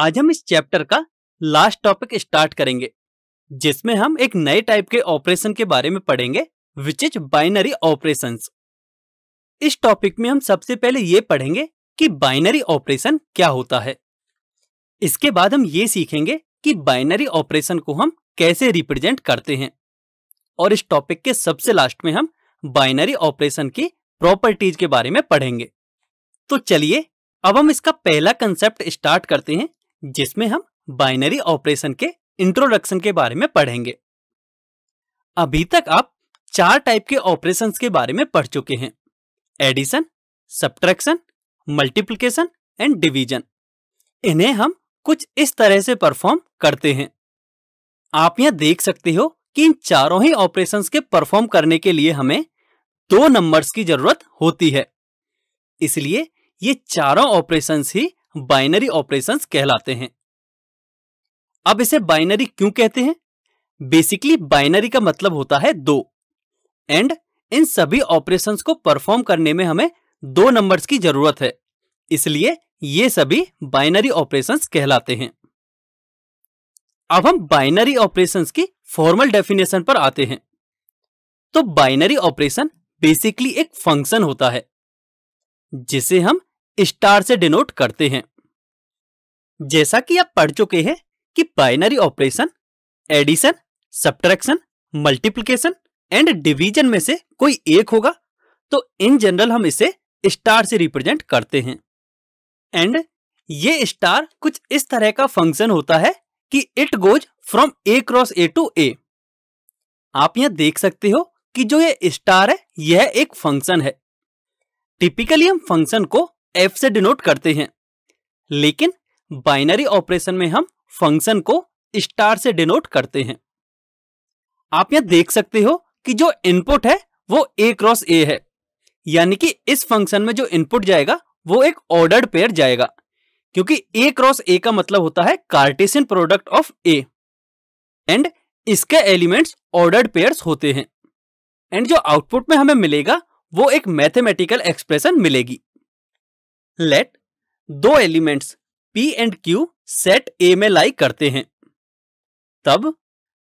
आज हम इस चैप्टर का लास्ट टॉपिक स्टार्ट करेंगे जिसमें हम एक नए टाइप के ऑपरेशन के बारे में पढ़ेंगे विच इज बाइनरी ऑपरेशन इस टॉपिक में हम सबसे पहले ये पढ़ेंगे कि बाइनरी ऑपरेशन क्या होता है इसके बाद हम ये सीखेंगे कि बाइनरी ऑपरेशन को हम कैसे रिप्रेजेंट करते हैं और इस टॉपिक के सबसे लास्ट में हम बाइनरी ऑपरेशन की प्रॉपर्टीज के बारे में पढ़ेंगे तो चलिए अब हम इसका पहला कंसेप्ट स्टार्ट करते हैं जिसमें हम बाइनरी ऑपरेशन के इंट्रोडक्शन के बारे में पढ़ेंगे अभी तक आप चार टाइप के ऑपरेशंस के बारे में पढ़ चुके हैं addition subtraction multiplication and division इन्हें हम कुछ इस तरह से परफॉर्म करते हैं आप यहां देख सकते हो कि इन चारों ही ऑपरेशंस के परफॉर्म करने के लिए हमें दो नंबर्स की जरूरत होती है इसलिए ये चारों ऑपरेशंस ही बाइनरी ऑपरेशंस कहलाते हैं अब इसे बाइनरी क्यों कहते हैं बेसिकली बाइनरी का मतलब होता है दो एंड इन सभी ऑपरेशंस को परफॉर्म करने में हमें दो नंबर्स की जरूरत है इसलिए ये सभी बाइनरी ऑपरेशंस कहलाते हैं अब हम बाइनरी ऑपरेशंस की फॉर्मल डेफिनेशन पर आते हैं तो बाइनरी ऑपरेशन बेसिकली एक फंक्शन होता है जिसे हम स्टार से डिनोट करते हैं जैसा कि आप पढ़ चुके हैं कि binary operation addition subtraction multiplication and division में से कोई एक होगा तो इन जनरल हम इसे स्टार से रिप्रेजेंट करते हैं एंड ये स्टार कुछ इस तरह का फंक्शन होता है कि it goes from A cross A to A आप यहां देख सकते हो कि जो ये स्टार है यह एक फंक्शन है टिपिकली हम फंक्शन को एफ से डिनोट करते हैं लेकिन बाइनरी ऑपरेशन में हम फंक्शन को स्टार से डिनोट करते हैं आप यहां देख सकते हो कि जो इनपुट है वो ए क्रॉस ए है यानी कि इस फंक्शन में जो इनपुट जाएगा वो एक ऑर्डर्ड पेयर जाएगा क्योंकि ए क्रॉस ए का मतलब होता है Cartesian product of A and इसके एलिमेंट्स ऑर्डर्ड पेयर्स होते हैं एंड जो आउटपुट में हमें मिलेगा वो एक मैथमेटिकल एक्सप्रेशन मिलेगी लेट दो elements P and Q set A में लाई करते हैं तब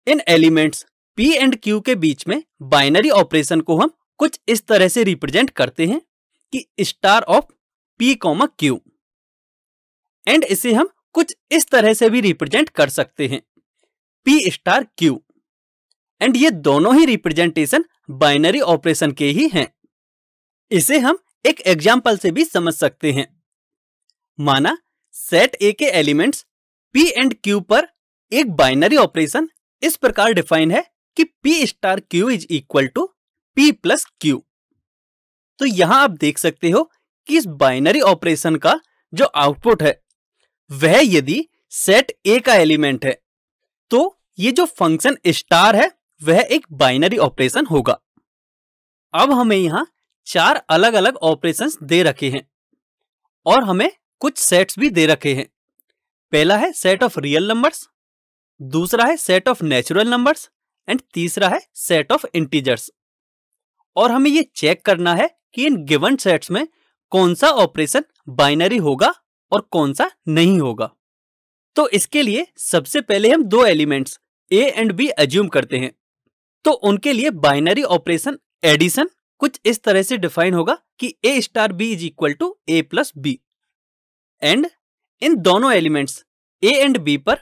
इन एलिमेंट्स पी एंड क्यू के बीच में बाइनरी ऑपरेशन को हम कुछ इस तरह से रिप्रेजेंट करते हैं कि star of P comma Q and इसे हम कुछ इस तरह से भी रिप्रेजेंट कर सकते हैं पी स्टार क्यू एंड ये दोनों ही रिप्रेजेंटेशन बाइनरी ऑपरेशन के ही हैं इसे हम एक एग्जाम्पल से भी समझ सकते हैं माना सेट ए के एलिमेंट्स पी एंड क्यू पर एक बाइनरी ऑपरेशन इस प्रकार डिफाइन है कि P star Q is equal to P plus Q तो यहां आप देख सकते हो कि इस बाइनरी ऑपरेशन का जो आउटपुट है वह यदि सेट ए का एलिमेंट है तो ये जो फंक्शन स्टार है वह एक बाइनरी ऑपरेशन होगा अब हमें यहां चार अलग अलग ऑपरेशंस दे रखे हैं और हमें कुछ सेट्स भी दे रखे हैं पहला है सेट ऑफ रियल नंबर्स दूसरा है set of natural numbers and तीसरा है सेट ऑफ इंटीजर्स और हमें ये चेक करना है कि इन गिवन सेट्स में कौन सा ऑपरेशन बाइनरी होगा और कौन सा नहीं होगा तो इसके लिए सबसे पहले हम दो elements A and B assume करते हैं तो उनके लिए बाइनरी ऑपरेशन एडिशन कुछ इस तरह से डिफाइन होगा कि A star B is equal to A plus B and इन दोनों एलिमेंट्स ए एंड बी पर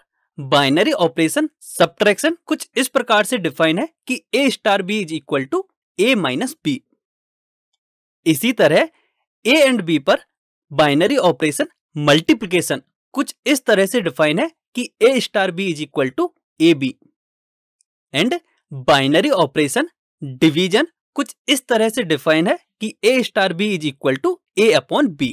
बाइनरी ऑपरेशन सब्ट्रैक्शन कुछ इस प्रकार से डिफाइन है कि A star B is equal to A minus B इसी तरह ए एंड बी पर बाइनरी ऑपरेशन मल्टीप्लीकेशन कुछ इस तरह से डिफाइन है कि A star B is equal to A B and binary operation division कुछ इस तरह से डिफाइन है कि A star B is equal to A upon B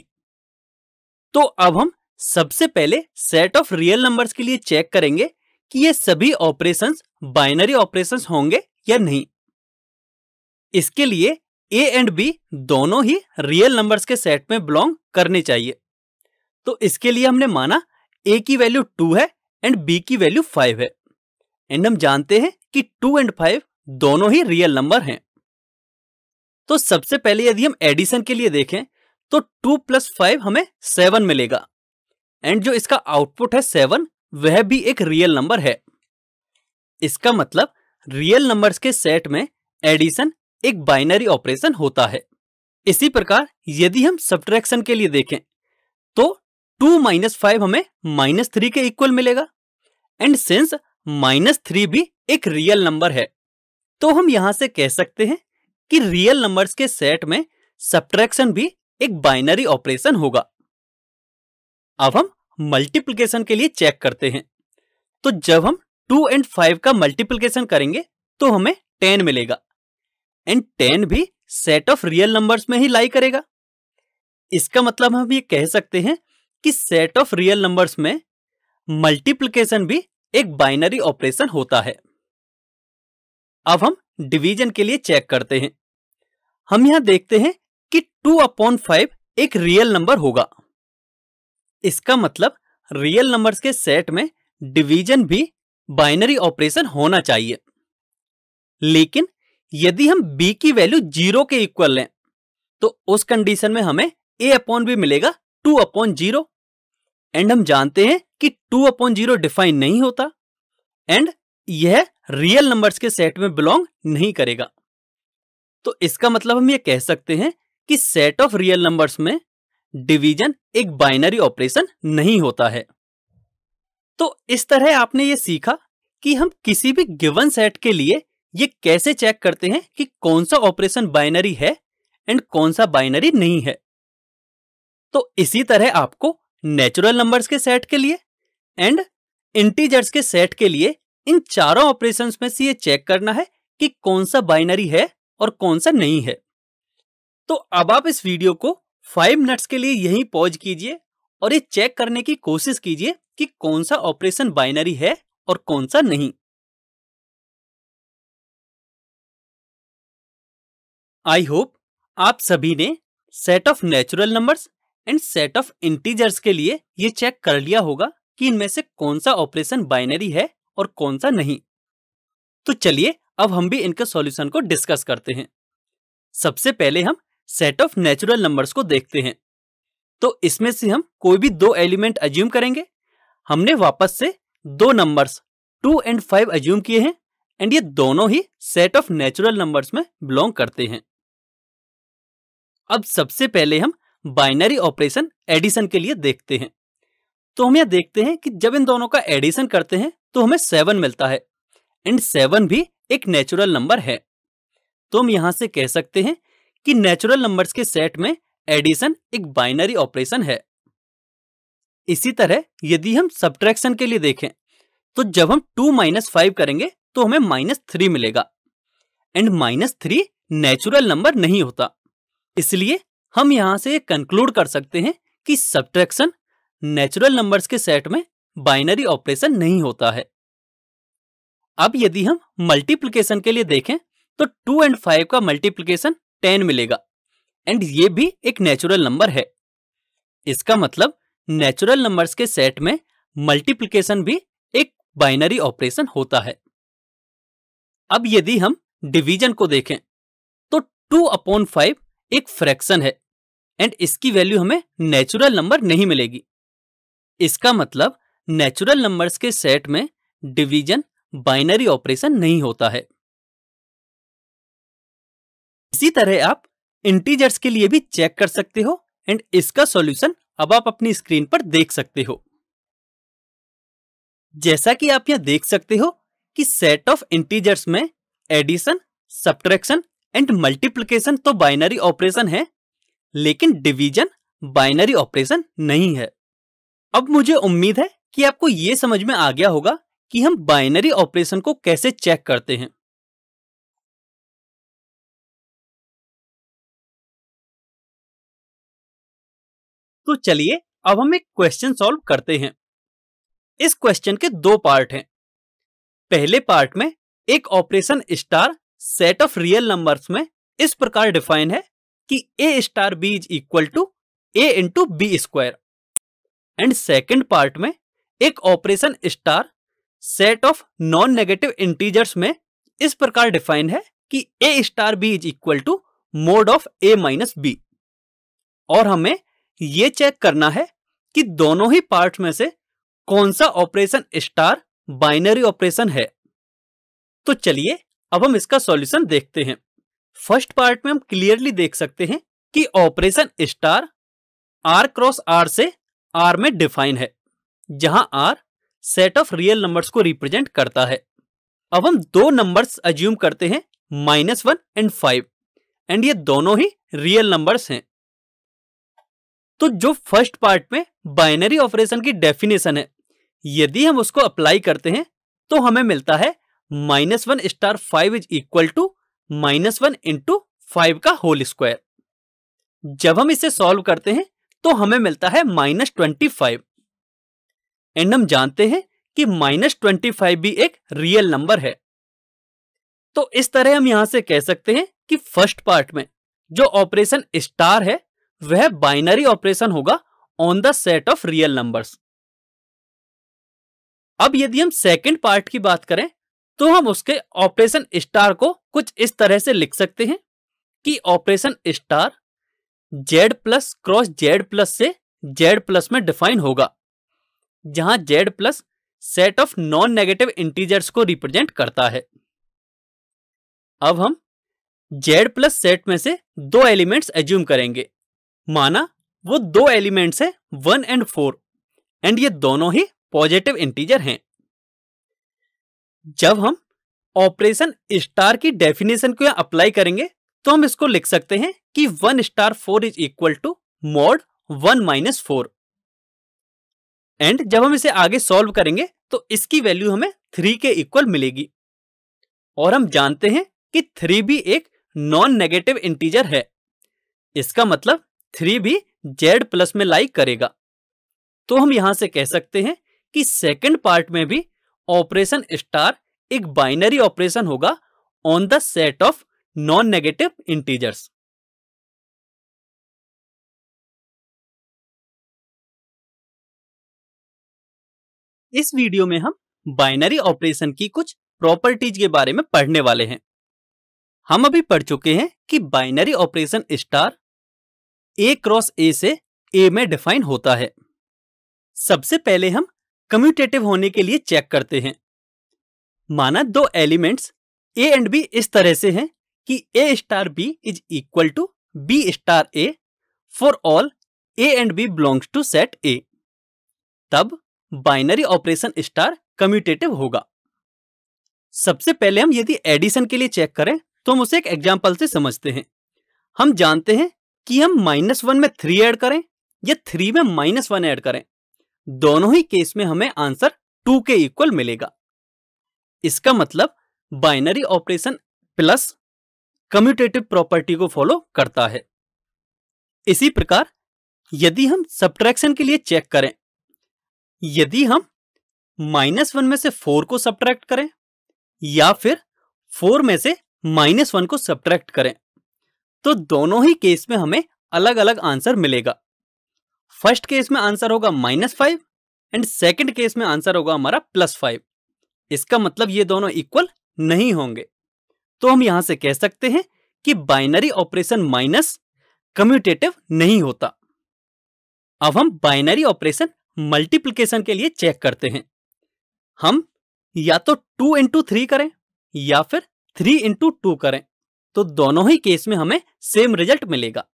तो अब हम सबसे पहले सेट ऑफ रियल नंबर्स के लिए चेक करेंगे कि ये सभी ऑपरेशंस बाइनरी ऑपरेशंस होंगे या नहीं इसके लिए ए एंड बी दोनों ही रियल नंबर्स के सेट में बिलोंग करने चाहिए तो इसके लिए हमने माना ए की वैल्यू टू है एंड बी की वैल्यू फाइव है एंड हम जानते हैं कि टू एंड फाइव दोनों ही रियल नंबर हैं तो सबसे पहले यदि हम एडिशन के लिए देखें तो टू प्लस फाइव हमें सेवन मिलेगा एंड जो इसका आउटपुट है सेवन वह भी एक रियल नंबर है इसका मतलब रियल नंबर्स के सेट में एडिशन एक बाइनरी ऑपरेशन होता है इसी प्रकार यदि हम सब्ट्रैक्शन के लिए देखें तो टू माइनस फाइव हमें माइनस थ्री के इक्वल मिलेगा एंड सिंस माइनस थ्री भी एक रियल नंबर है तो हम यहां से कह सकते हैं कि रियल नंबर्स के सेट में सब्ट्रैक्शन भी एक बाइनरी ऑपरेशन होगा अब हम मल्टीप्लिकेशन के लिए चेक करते हैं तो जब हम टू एंड फाइव का मल्टीप्लिकेशन करेंगे तो हमें टेन मिलेगा एंड टेन भी सेट ऑफ रियल नंबर्स में ही लाई करेगा इसका मतलब हम ये कह सकते हैं कि सेट ऑफ रियल नंबर्स में मल्टीप्लिकेशन भी एक बाइनरी ऑपरेशन होता है अब हम डिवीजन के लिए चेक करते हैं हम यहां देखते हैं कि टू अपॉन फाइव एक रियल नंबर होगा इसका मतलब रियल नंबर्स के सेट में डिवीजन भी बाइनरी ऑपरेशन होना चाहिए लेकिन यदि हम b की वैल्यू जीरो के इक्वल लें तो उस कंडीशन में हमें a अपॉन भी मिलेगा टू अपॉन जीरो एंड हम जानते हैं कि टू अपॉन जीरो डिफाइन नहीं होता एंड यह रियल नंबर्स के सेट में बिलोंग नहीं करेगा तो इसका मतलब हम ये कह सकते हैं कि सेट ऑफ रियल नंबर्स में डिवीजन एक बाइनरी ऑपरेशन नहीं होता है तो इस तरह आपने ये सीखा कि हम किसी भी गिवन सेट के लिए ये कैसे चेक करते हैं कि कौन सा ऑपरेशन बाइनरी है एंड कौन सा बाइनरी नहीं है तो इसी तरह आपको नेचुरल नंबर्स के सेट के लिए एंड इंटीजर्स के सेट के लिए इन चारों ऑपरेशंस में से ये चेक करना है कि कौन सा बाइनरी है और कौन सा नहीं है तो अब आप इस वीडियो को फाइव मिनट्स के लिए यहीं पॉज कीजिए और ये चेक करने की कोशिश कीजिए कि कौन सा ऑपरेशन बाइनरी है और कौन सा नहीं आई होप आप सभी ने set of natural numbers and set of integers के लिए ये चेक कर लिया होगा कि इनमें से कौन सा ऑपरेशन बाइनरी है और कौन सा नहीं तो चलिए अब हम भी इनके सॉल्यूशन को डिस्कस करते हैं सबसे पहले हम सेट ऑफ नेचुरल नंबर्स को देखते हैं तो इसमें से हम कोई भी दो एलिमेंट अज्यूम करेंगे हमने वापस से दो numbers two and five assume किए हैं एंड ये दोनों ही सेट ऑफ नेचुरल नंबर्स में बिलोंग करते हैं अब सबसे पहले हम बाइनरी ऑपरेशन एडिशन के लिए देखते हैं तो हम यह देखते हैं कि जब इन दोनों का एडिशन करते हैं तो हमें सेवन मिलता है एंड सेवन भी एक नेचुरल नंबर है तो हम यहां से कह सकते हैं कि नेचुरल नंबर्स के सेट में एडिशन एक बाइनरी ऑपरेशन है इसी तरह यदि हम सब्ट्रैक्शन के लिए देखें तो जब हम टू माइनस फाइव करेंगे तो हमें माइनस थ्री मिलेगा and minus three natural number नहीं होता इसलिए हम यहां से कंक्लूड कर सकते हैं कि सब्ट्रैक्शन नेचुरल नंबर्स के सेट में बाइनरी ऑपरेशन नहीं होता है अब यदि हम मल्टीप्लीकेशन के लिए देखें तो टू एंड फाइव का मल्टीप्लीकेशन टेन मिलेगा एंड ये भी एक नेचुरल नंबर है इसका मतलब नेचुरल नंबर्स के सेट में मल्टीप्लीकेशन भी एक बाइनरी ऑपरेशन होता है अब यदि हम डिवीजन को देखें तो टू अपॉन फाइव एक फ्रैक्शन है एंड इसकी वैल्यू हमें नेचुरल नंबर नहीं मिलेगी इसका मतलब नेचुरल नंबर्स के सेट में डिवीजन बाइनरी ऑपरेशन नहीं होता है इसी तरह आप इंटीजर्स के लिए भी चेक कर सकते हो एंड इसका सॉल्यूशन अब आप अपनी स्क्रीन पर देख सकते हो जैसा कि आप यहां देख सकते हो कि सेट ऑफ इंटीजर्स में एडिशन सब्ट्रैक्शन एंड मल्टीप्लिकेशन तो बाइनरी ऑपरेशन है लेकिन डिवीजन बाइनरी ऑपरेशन नहीं है अब मुझे उम्मीद है कि आपको यह समझ में आ गया होगा कि हम बाइनरी ऑपरेशन को कैसे चेक करते हैं तो चलिए अब हम एक क्वेश्चन सॉल्व करते हैं इस क्वेश्चन के दो पार्ट हैं पहले पार्ट में एक operation star set of real numbers में इस प्रकार डिफाइन है कि A star B is equal to A into B square and second part में एक operation star set of non negative integers में इस प्रकार डिफाइन है कि A star B is equal to mod of A minus B और हमें यह चेक करना है कि दोनों ही पार्ट में से कौन सा ऑपरेशन स्टार बाइनरी ऑपरेशन है तो चलिए अब हम इसका सॉल्यूशन देखते हैं फर्स्ट पार्ट में हम क्लियरली देख सकते हैं कि operation star R cross R से आर में डिफाइन है जहां R set of real numbers को रिप्रेजेंट करता है अब हम दो नंबर्स अज्यूम करते हैं minus one and five and ये दोनों ही रियल नंबर्स हैं तो जो फर्स्ट पार्ट में बाइनरी ऑपरेशन की डेफिनेशन है यदि हम उसको अप्लाई करते हैं तो हमें मिलता है minus one star five is equal to minus one into five का होल स्क्वायर जब हम इसे सॉल्व करते हैं तो हमें मिलता है माइनस ट्वेंटी फाइव एंड हम जानते हैं कि माइनस ट्वेंटी फाइव भी एक रियल नंबर है तो इस तरह हम यहां से कह सकते हैं कि फर्स्ट पार्ट में जो ऑपरेशन स्टार है वह बाइनरी ऑपरेशन होगा on the set of real numbers अब यदि हम सेकंड पार्ट की बात करें तो हम उसके ऑपरेशन स्टार को कुछ इस तरह से लिख सकते हैं कि operation star Z plus cross Z plus से जेड प्लस में डिफाइन होगा जहां Z plus set of non negative integers को रिप्रेजेंट करता है अब हम जेड प्लस सेट में से दो एलिमेंट्स एज्यूम करेंगे माना वो दो एलिमेंट्स है वन एंड फोर एंड ये दोनों ही पॉजिटिव इंटीजर हैं जब हम ऑपरेशन स्टार की डेफिनेशन को अप्लाई करेंगे तो हम इसको लिख सकते हैं कि one star four is equal to mod one minus four and जब हम इसे आगे सॉल्व करेंगे तो इसकी वैल्यू हमें थ्री के इक्वल मिलेगी और हम जानते हैं कि थ्री भी एक नॉन नेगेटिव इंटीजर है इसका मतलब थ्री भी जेड प्लस में लाइक करेगा तो हम यहां से कह सकते हैं कि सेकंड पार्ट में भी ऑपरेशन स्टार एक बाइनरी ऑपरेशन होगा on the set of non negative integers इस वीडियो में हम बाइनरी ऑपरेशन की कुछ प्रॉपर्टीज के बारे में पढ़ने वाले हैं हम अभी पढ़ चुके हैं कि binary operation star A cross A से ए में डिफाइन होता है सबसे पहले हम कम्यूटेटिव होने के लिए चेक करते हैं माना दो एलिमेंट्स ए एंड बी इस तरह से हैं कि A star B is equal to B star A for all A and B belongs to set A तब बाइनरी ऑपरेशन स्टार कम्यूटेटिव होगा सबसे पहले हम यदि एडिशन के लिए चेक करें तो हम उसे एक एग्जाम्पल से समझते हैं हम जानते हैं कि हम माइनस वन में थ्री ऐड करें या थ्री में माइनस वन ऐड करें दोनों ही केस में हमें आंसर टू के इक्वल मिलेगा इसका मतलब binary operation plus commutative property को फॉलो करता है इसी प्रकार यदि हम सब्ट्रैक्शन के लिए चेक करें यदि हम माइनस वन में से फोर को सब्ट्रैक्ट करें या फिर फोर में से माइनस वन को सब्ट्रैक्ट करें तो दोनों ही केस में हमें अलग अलग आंसर मिलेगा फर्स्ट केस में आंसर होगा minus five and second case में आंसर होगा हमारा प्लस फाइव इसका मतलब ये दोनों इक्वल नहीं होंगे तो हम यहां से कह सकते हैं कि बाइनरी ऑपरेशन माइनस कम्यूटेटिव नहीं होता अब हम बाइनरी ऑपरेशन मल्टीप्लीकेशन के लिए चेक करते हैं हम या तो टू इंटू थ्री करें या फिर थ्री इंटू टू करें तो दोनों ही केस में हमें सेम रिजल्ट मिलेगा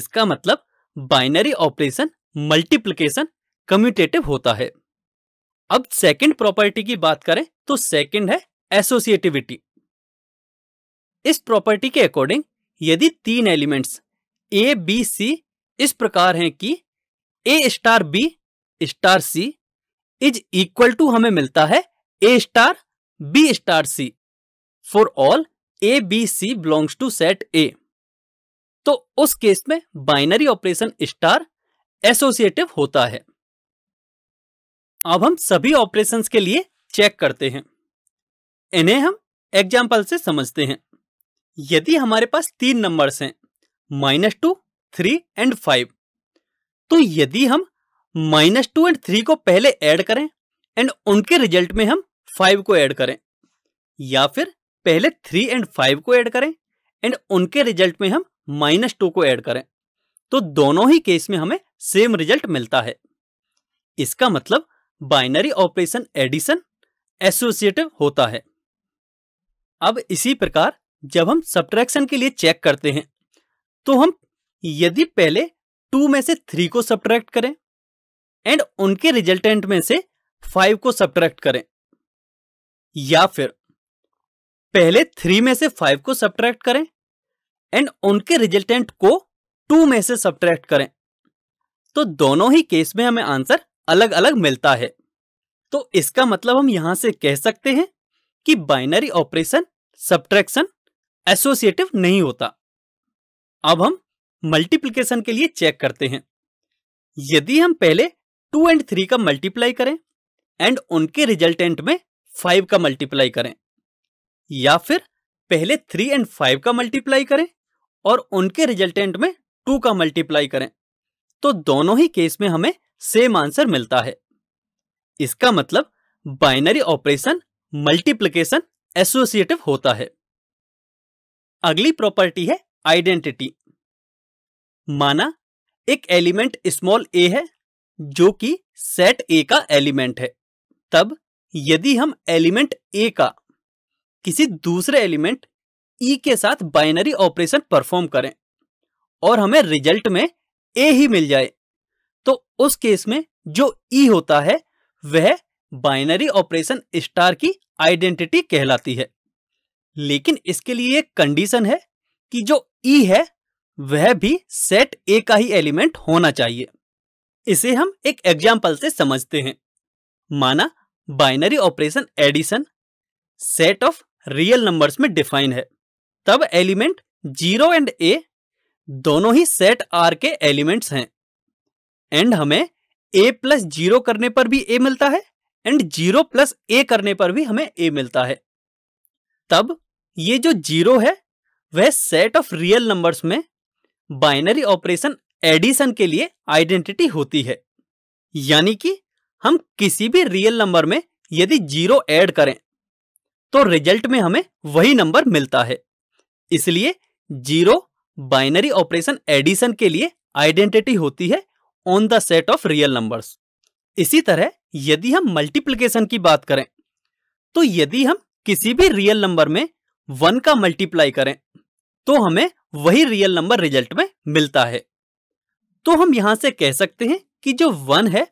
इसका मतलब बाइनरी ऑपरेशन मल्टीप्लीकेशन कम्यूटेटिव होता है अब सेकंड प्रॉपर्टी की बात करें तो सेकंड है एसोसिएटिविटी इस प्रॉपर्टी के अकॉर्डिंग यदि तीन एलिमेंट्स ए बी सी इस प्रकार हैं कि A star B star C is equal to हमें मिलता है A star B star C for all A B C belongs to set A तो उस केस में बाइनरी ऑपरेशन स्टार एसोसिएटिव होता है अब हम सभी ऑपरेशंस के लिए चेक करते हैं इन्हें हम एग्जाम्पल से समझते हैं यदि हमारे पास तीन नंबर्स हैं minus two three and five तो यदि हम माइनस टू एंड थ्री को पहले ऐड करें एंड उनके रिजल्ट में हम फाइव को ऐड करें या फिर पहले थ्री एंड फाइव को ऐड करें एंड उनके रिजल्ट में हम माइनस टू को ऐड करें तो दोनों ही केस में हमें सेम रिजल्ट मिलता है इसका मतलब बाइनरी ऑपरेशन एडिशन एसोसिएटिव होता है अब इसी प्रकार जब हम सब्ट्रैक्शन के लिए चेक करते हैं तो हम यदि पहले टू में से थ्री को सब्ट्रैक्ट करें एंड उनके रिजल्टेंट में से फाइव को सब्ट्रैक्ट करें या फिर पहले थ्री में से फाइव को सब्ट्रैक्ट करें एंड उनके रिजल्टेंट को टू में से सब्ट्रैक्ट करें तो दोनों ही केस में हमें आंसर अलग अलग मिलता है तो इसका मतलब हम यहां से कह सकते हैं कि बाइनरी ऑपरेशन सब्ट्रैक्शन एसोसिएटिव नहीं होता अब हम मल्टीप्लीकेशन के लिए चेक करते हैं यदि हम पहले टू एंड थ्री का मल्टीप्लाई करें एंड उनके रिजल्टेंट में फाइव का मल्टीप्लाई करें या फिर पहले थ्री एंड फाइव का मल्टीप्लाई करें और उनके रिजल्टेंट में टू का मल्टीप्लाई करें तो दोनों ही केस में हमें सेम आंसर मिलता है इसका मतलब बाइनरी ऑपरेशन मल्टीप्लिकेशन एसोसिएटिव होता है अगली प्रॉपर्टी है आइडेंटिटी माना एक एलिमेंट स्मॉल ए है जो कि सेट ए का एलिमेंट है तब यदि हम एलिमेंट ए का किसी दूसरे एलिमेंट ई e के साथ बाइनरी ऑपरेशन परफॉर्म करें और हमें रिजल्ट में ए ही मिल जाए तो उस केस में जो ई e होता है वह बाइनरी ऑपरेशन स्टार की आइडेंटिटी कहलाती है लेकिन इसके लिए एक कंडीशन है कि जो ई e है वह भी सेट ए का ही एलिमेंट होना चाहिए इसे हम एक एग्जाम्पल से समझते हैं माना binary operation addition set of real numbers में डिफाइन है तब एलिमेंट जीरो एंड ए दोनों ही सेट आर के एलिमेंट्स हैं एंड हमें ए प्लस जीरो करने पर भी ए मिलता है एंड जीरो प्लस ए करने पर भी हमें ए मिलता है तब ये जो जीरो है वह सेट ऑफ रियल नंबर्स में बाइनरी ऑपरेशन एडिशन के लिए आइडेंटिटी होती है यानी कि हम किसी भी रियल नंबर में यदि जीरो ऐड करें तो रिजल्ट में हमें वही नंबर मिलता है इसलिए जीरो बाइनरी ऑपरेशन एडिशन के लिए आइडेंटिटी होती है on the set of real numbers इसी तरह यदि हम मल्टीप्लिकेशन की बात करें तो यदि हम किसी भी रियल नंबर में वन का मल्टीप्लाई करें तो हमें वही रियल नंबर रिजल्ट में मिलता है तो हम यहां से कह सकते हैं कि जो वन है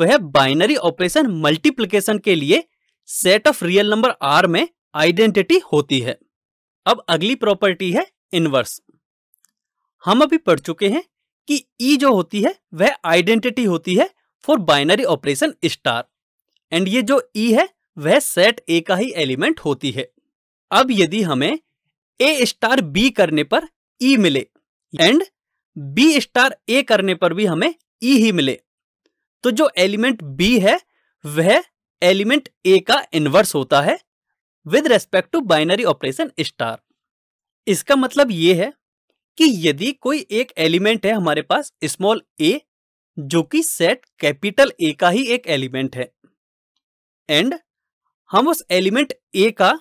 वह बाइनरी ऑपरेशन मल्टीप्लीकेशन के लिए set of real number R में आइडेंटिटी होती है अब अगली प्रॉपर्टी है इनवर्स हम अभी पढ़ चुके हैं कि ई e जो होती है वह आइडेंटिटी होती है for binary operation star and ये जो ई e है वह सेट ए का ही एलिमेंट होती है अब यदि हमें ए स्टार बी करने पर ई e मिले एंड बी स्टार ए करने पर भी हमें ई e ही मिले तो जो एलिमेंट बी है वह एलिमेंट ए का इनवर्स होता है with respect to binary operation star इसका मतलब यह है कि यदि कोई एक एलिमेंट है हमारे पास स्मॉल ए जो कि सेट कैपिटल ए का ही एक एलिमेंट है एंड हम उस एलिमेंट ए का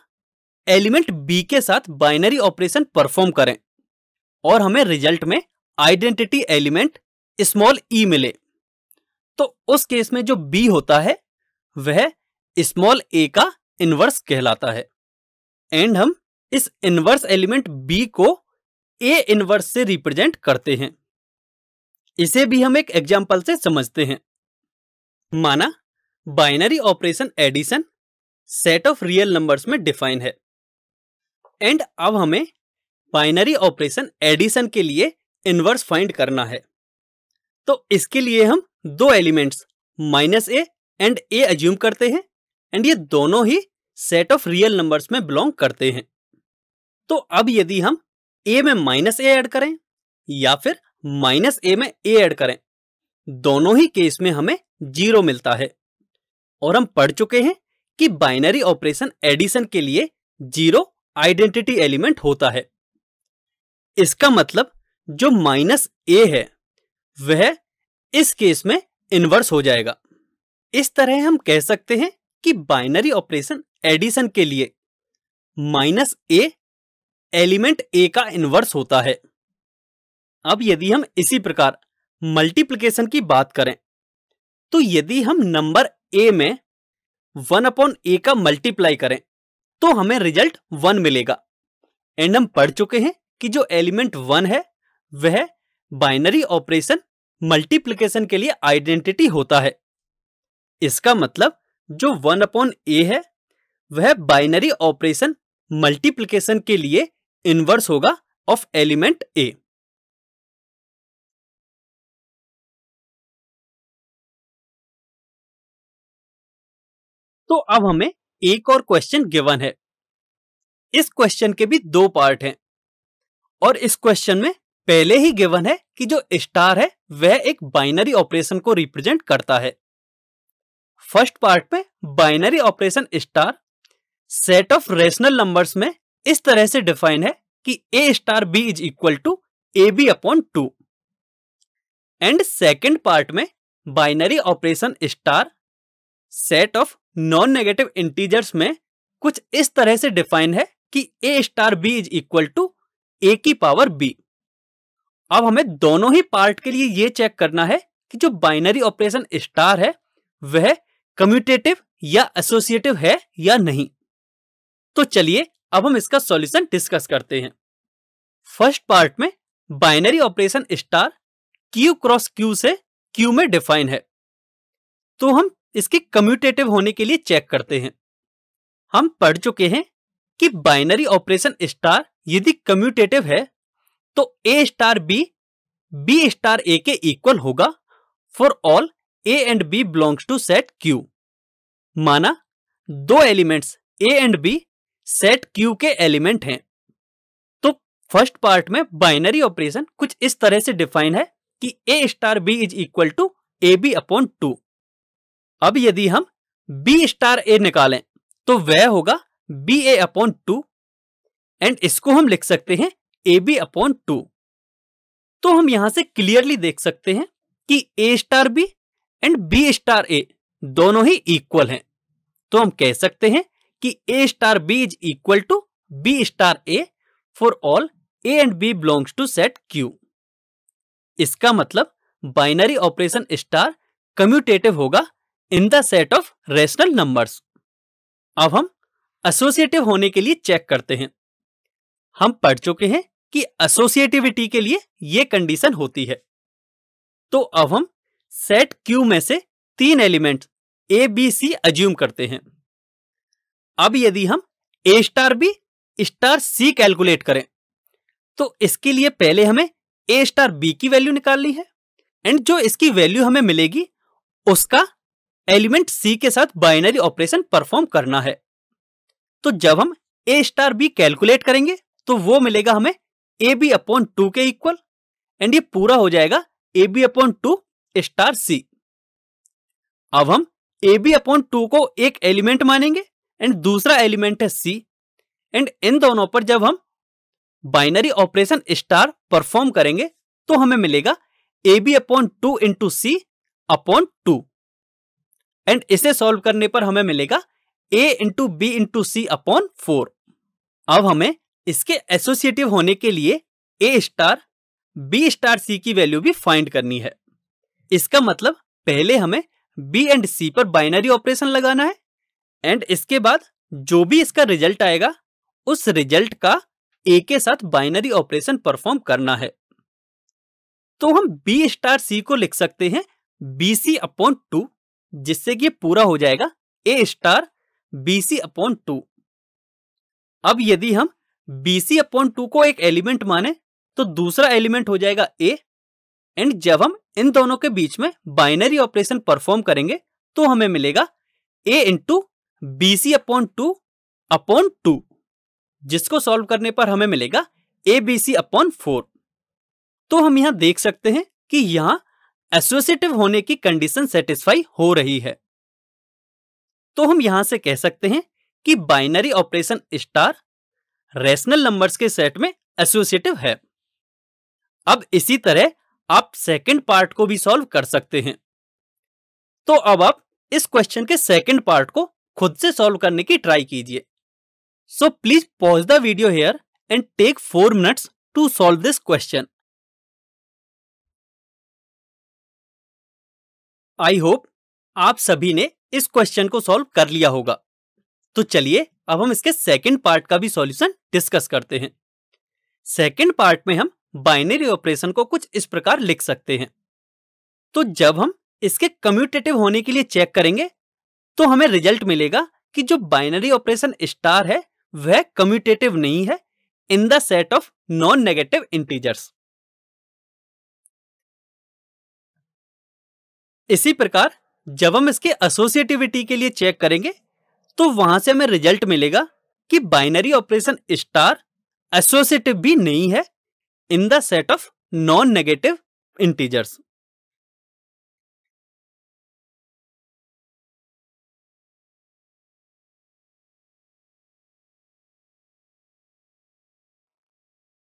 एलिमेंट बी के साथ बाइनरी ऑपरेशन परफॉर्म करें और हमें रिजल्ट में identity element small E e मिले तो उस केस में जो बी होता है वह स्मॉल ए का इनवर्स कहलाता है एंड हम इस इनवर्स एलिमेंट बी को ए इनवर्स से रिप्रेजेंट करते हैं इसे भी हम एक एग्जाम्पल से समझते हैं माना binary operation addition set of real numbers में डिफाइन है एंड अब हमें बाइनरी ऑपरेशन एडिशन के लिए इनवर्स फाइंड करना है तो इसके लिए हम दो elements minus A and A assume करते हैं एंड ये दोनों ही सेट ऑफ रियल नंबर्स में बिलोंग करते हैं तो अब यदि हम ए में माइनस ए एड करें या फिर माइनस ए में ए एड करें दोनों ही केस में हमें जीरो मिलता है और हम पढ़ चुके हैं कि बाइनरी ऑपरेशन एडिशन के लिए जीरो आइडेंटिटी एलिमेंट होता है इसका मतलब जो माइनस ए है वह इस केस में इन्वर्स हो जाएगा इस तरह हम कह सकते हैं कि बाइनरी ऑपरेशन एडिशन के लिए माइनस ए एलिमेंट ए का इन्वर्स होता है अब यदि हम इसी प्रकार मल्टीप्लिकेशन की बात करें तो यदि हम नंबर ए में वन अपॉन ए का मल्टीप्लाई करें तो हमें रिजल्ट वन मिलेगा एंड हम पढ़ चुके हैं कि जो एलिमेंट वन है वह बाइनरी ऑपरेशन मल्टीप्लीकेशन के लिए आइडेंटिटी होता है इसका मतलब जो वन अपॉन ए है वह बाइनरी ऑपरेशन मल्टीप्लीकेशन के लिए इनवर्स होगा ऑफ एलिमेंट ए तो अब हमें एक और क्वेश्चन गिवन है इस क्वेश्चन के भी दो पार्ट हैं और इस क्वेश्चन में पहले ही गिवन है कि जो स्टार है वह एक बाइनरी ऑपरेशन को रिप्रेजेंट करता है फर्स्ट पार्ट में binary operation star set of rational numbers में इस तरह से डिफाइन है कि A star B is equal to A B upon two and second part में binary operation star set of non negative integers में कुछ इस तरह से डिफाइन है कि A star B is equal to A की पावर बी अब हमें दोनों ही पार्ट के लिए ये चेक करना है कि जो बाइनरी ऑपरेशन स्टार है वह कम्यूटेटिव या एसोसिएटिव है या नहीं तो चलिए अब हम इसका सॉल्यूशन डिस्कस करते हैं फर्स्ट पार्ट में binary operation star Q cross Q से क्यू में डिफाइन है तो हम इसके कम्यूटेटिव होने के लिए चेक करते हैं हम पढ़ चुके हैं कि बाइनरी ऑपरेशन स्टार यदि कम्यूटेटिव है तो A star B B star A के इक्वल होगा for all A and B belongs to set Q माना दो elements A and B set Q के एलिमेंट हैं तो फर्स्ट पार्ट में बाइनरी ऑपरेशन कुछ इस तरह से डिफाइन है कि A star B is equal to A B upon two अब यदि हम बी स्टार ए निकालें तो वह होगा B A upon two and इसको हम लिख सकते हैं ए बी अपॉन टू तो हम यहां से क्लियरली देख सकते हैं कि A star B and B star A दोनों ही इक्वल हैं तो हम कह सकते हैं कि A star B is equal to B star A for all A and B belongs to set Q इसका मतलब बाइनरी ऑपरेशन स्टार कम्यूटेटिव होगा in the set of rational numbers अब हम एसोसिएटिव होने के लिए चेक करते हैं हम पढ़ चुके हैं कि एसोसिएटिविटी के लिए ये कंडीशन होती है तो अब हम सेट क्यू में से तीन element A B C assume करते हैं अब यदि हम A star B star C calculate करें तो इसके लिए पहले हमें ए स्टार बी की वैल्यू निकालनी है एंड जो इसकी वैल्यू हमें मिलेगी उसका एलिमेंट सी के साथ बाइनरी ऑपरेशन परफॉर्म करना है तो जब हम ए स्टार बी कैलकुलेट करेंगे तो वो मिलेगा हमें ए बी अपॉन टू के इक्वल एंड ये पूरा हो जाएगा A B upon two star C अब हम ए बी अपॉन टू को एक एलिमेंट मानेंगे एंड दूसरा एलिमेंट है सी एंड इन दोनों पर जब हम बाइनरी ऑपरेशन स्टार परफॉर्म करेंगे तो हमें मिलेगा A B upon two into C upon two and इसे सॉल्व करने पर हमें मिलेगा A into B into C upon four अब हमें इसके एसोसिएटिव होने के लिए A star B star C की वैल्यू भी फाइंड करनी है इसका मतलब पहले हमें बी एंड सी पर बाइनरी ऑपरेशन लगाना है एंड इसके बाद जो भी इसका रिजल्ट आएगा उस रिजल्ट का ए के साथ बाइनरी ऑपरेशन परफॉर्म करना है तो हम बी स्टार सी को लिख सकते हैं बी सी अपॉन टू जिससे कि पूरा हो जाएगा A star B C upon two अब यदि हम बीसी अपॉन टू को एक एलिमेंट माने तो दूसरा एलिमेंट हो जाएगा ए एंड जब हम इन दोनों के बीच में बाइनरी ऑपरेशन परफॉर्म करेंगे तो हमें मिलेगा A into B C upon two upon two जिसको सॉल्व करने पर हमें मिलेगा A B C upon four तो हम यहां देख सकते हैं कि यहां एसोसिएटिव होने की कंडीशन सेटिस्फाई हो रही है तो हम यहां से कह सकते हैं कि binary operation star rational numbers के सेट में एसोसिएटिव है अब इसी तरह आप सेकंड पार्ट को भी सॉल्व कर सकते हैं तो अब आप इस क्वेश्चन के सेकंड पार्ट को खुद से सॉल्व करने की ट्राई कीजिए so please pause the video here and take four minutes to solve this question I hope आप सभी ने इस क्वेश्चन को सॉल्व कर लिया होगा तो चलिए अब हम इसके सेकंड पार्ट का भी सॉल्यूशन डिस्कस करते हैं सेकंड पार्ट में हम बाइनरी ऑपरेशन को कुछ इस प्रकार लिख सकते हैं तो जब हम इसके कम्यूटेटिव होने के लिए चेक करेंगे तो हमें रिजल्ट मिलेगा कि जो बाइनरी ऑपरेशन स्टार है वह कम्यूटेटिव नहीं है in the set of non negative integers इसी प्रकार जब हम इसके एसोसिएटिविटी के लिए चेक करेंगे तो वहां से हमें रिजल्ट मिलेगा कि बाइनरी ऑपरेशन स्टार एसोसिएटिव भी नहीं है in the set of non negative integers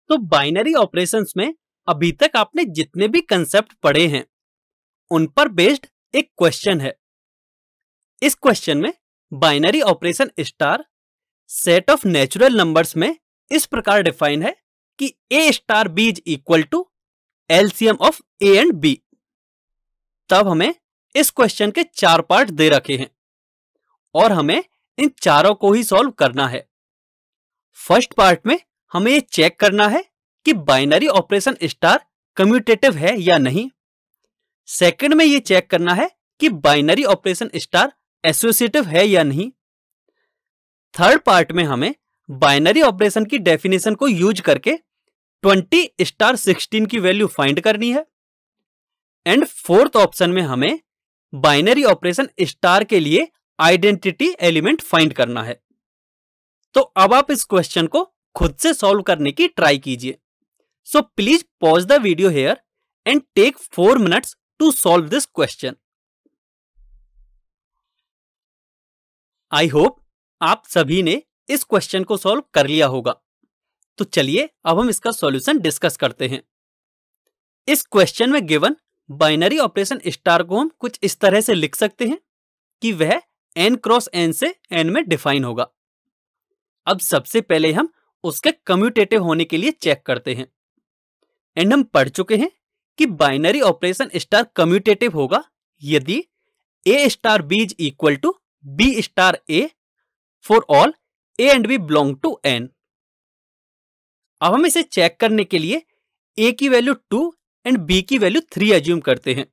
तो बाइनरी ऑपरेशंस में अभी तक आपने जितने भी कंसेप्ट पढ़े हैं उन पर बेस्ड एक क्वेश्चन है इस क्वेश्चन में binary operation star set of natural numbers में इस प्रकार डिफाइन है कि A star B is equal to LCM of A and B तब हमें इस क्वेश्चन के चार पार्ट दे रखे हैं और हमें इन चारों को ही सॉल्व करना है फर्स्ट पार्ट में हमें ये चेक करना है कि बाइनरी ऑपरेशन स्टार कम्यूटेटिव है या नहीं सेकंड में ये चेक करना है कि बाइनरी ऑपरेशन स्टार एसोसिएटिव है या नहीं थर्ड पार्ट में हमें बाइनरी ऑपरेशन की डेफिनेशन को यूज करके 20 स्टार 16 की वैल्यू फाइंड करनी है एंड फोर्थ ऑप्शन में हमें बाइनरी ऑपरेशन स्टार के लिए आइडेंटिटी एलिमेंट फाइंड करना है तो अब आप इस क्वेश्चन को खुद से सॉल्व करने की ट्राई कीजिए so please pause the video here and take four minutes to solve this question I hope आप सभी ने इस क्वेश्चन को सॉल्व कर लिया होगा तो चलिए अब हम इसका सॉल्यूशन डिस्कस करते हैं इस क्वेश्चन में गिवन बाइनरी ऑपरेशन स्टार को हम कुछ इस तरह से लिख सकते हैं कि वह एन क्रॉस एन से एन में डिफाइन होगा अब सबसे पहले हम उसके कम्यूटेटिव होने के लिए चेक करते हैं एंड हम पढ़ चुके हैं कि बाइनरी ऑपरेशन स्टार कम्यूटेटिव होगा यदि A star B is equal to B star A for all A and B belong to N अब हम इसे चेक करने के लिए ए की वैल्यू टू एंड बी की वैल्यू थ्री एज्यूम करते हैं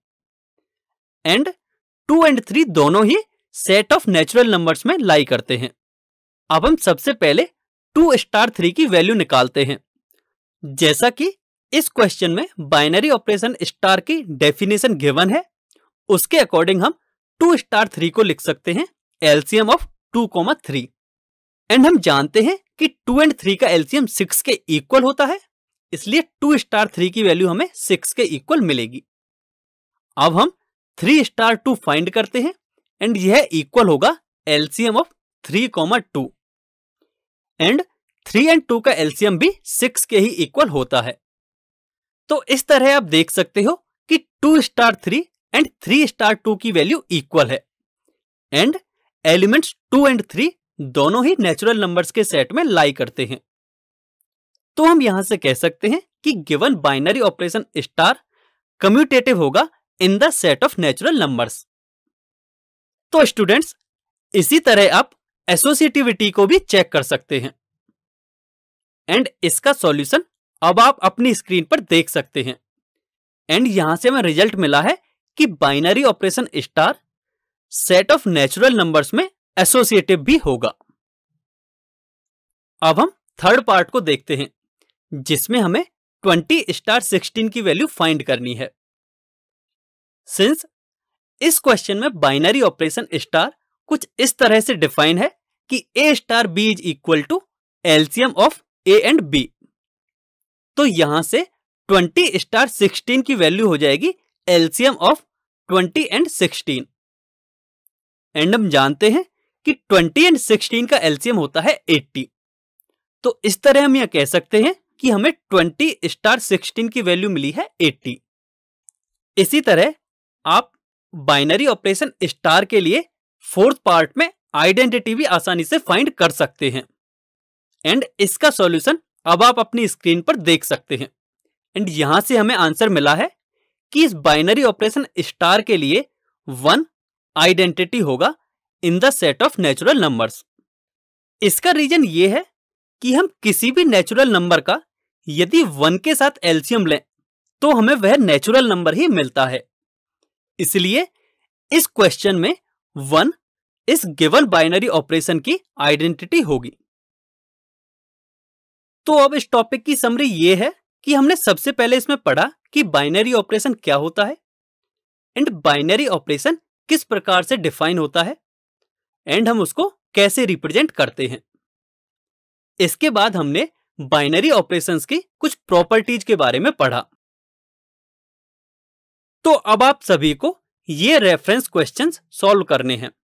एंड टू एंड थ्री दोनों ही सेट ऑफ नेचुरल नंबर्स में लाई करते हैं अब हम सबसे पहले टू स्टार थ्री की वैल्यू निकालते हैं जैसा कि इस क्वेश्चन में बाइनरी ऑपरेशन स्टार की डेफिनेशन गिवन है उसके अकॉर्डिंग हम टू स्टार थ्री को लिख सकते हैं LCM of two comma three and हम जानते हैं कि टू एंड थ्री का एल्सियम सिक्स के इक्वल होता है इसलिए टू स्टार थ्री की वैल्यू हमें सिक्स के इक्वल मिलेगी अब हम थ्री स्टार टू फाइंड करते हैं एंड यह इक्वल होगा LCM of three comma two and three and two का एल्सियम भी सिक्स के ही इक्वल होता है तो इस तरह आप देख सकते हो कि two star three and three star two की वैल्यू इक्वल है and elements two and three दोनों ही नेचुरल नंबर्स के सेट में लाई करते हैं तो हम यहां से कह सकते हैं कि given binary operation star commutative होगा in the set of natural numbers तो स्टूडेंट्स इसी तरह आप एसोसिएटिविटी को भी चेक कर सकते हैं एंड इसका सॉल्यूशन अब आप अपनी स्क्रीन पर देख सकते हैं एंड यहां से हमें रिजल्ट मिला है कि binary operation star set of natural numbers में एसोसिएटिव भी होगा अब हम थर्ड पार्ट को देखते हैं जिसमें हमें ट्वेंटी स्टार सिक्सटीन की वैल्यू फाइंड करनी है सिंस इस क्वेश्चन में बाइनरी ऑपरेशन स्टार कुछ इस तरह से डिफाइन है कि A star B is equal to LCM of A and B तो यहां से 20 स्टार 16 की वैल्यू हो जाएगी LCM of 20 and sixteen and हम जानते हैं कि 20 एंड 16 का एलसीएम होता है 80 तो इस तरह हम यह कह सकते हैं कि हमें 20 स्टार 16 की वैल्यू मिली है 80 इसी तरह आप बाइनरी ऑपरेशन स्टार के लिए फोर्थ पार्ट में आइडेंटिटी भी आसानी से फाइंड कर सकते हैं एंड इसका सॉल्यूशन अब आप अपनी स्क्रीन पर देख सकते हैं एंड यहां से हमें आंसर मिला है कि इस बाइनरी ऑपरेशन स्टार के लिए वन आइडेंटिटी होगा in the set of natural numbers इसका रीजन ये है कि हम किसी भी नेचुरल नंबर का यदि वन के साथ एल्सियम लें तो हमें वह नेचुरल नंबर ही मिलता है इसलिए इस क्वेश्चन में वन इस गिवन बाइनरी ऑपरेशन की आइडेंटिटी होगी तो अब इस टॉपिक की समरी ये है कि हमने सबसे पहले इसमें पढ़ा कि बाइनरी ऑपरेशन क्या होता है एंड बाइनरी ऑपरेशन किस प्रकार से डिफाइन होता है एंड हम उसको कैसे रिप्रेजेंट करते हैं इसके बाद हमने बाइनरी ऑपरेशंस की कुछ प्रॉपर्टीज के बारे में पढ़ा तो अब आप सभी को ये रेफरेंस क्वेश्चंस सॉल्व करने हैं